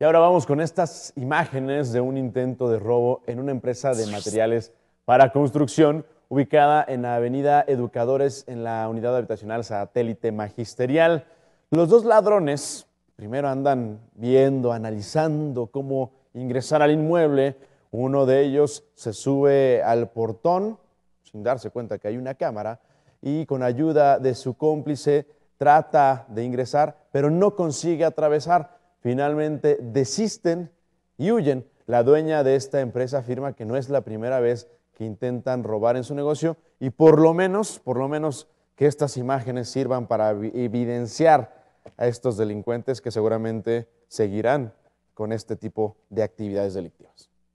Y ahora vamos con estas imágenes de un intento de robo en una empresa de materiales para construcción ubicada en la avenida Educadores en la unidad habitacional satélite magisterial. Los dos ladrones primero andan viendo, analizando cómo ingresar al inmueble. Uno de ellos se sube al portón sin darse cuenta que hay una cámara y con ayuda de su cómplice trata de ingresar, pero no consigue atravesar Finalmente desisten y huyen. La dueña de esta empresa afirma que no es la primera vez que intentan robar en su negocio y por lo menos, por lo menos que estas imágenes sirvan para evidenciar a estos delincuentes que seguramente seguirán con este tipo de actividades delictivas.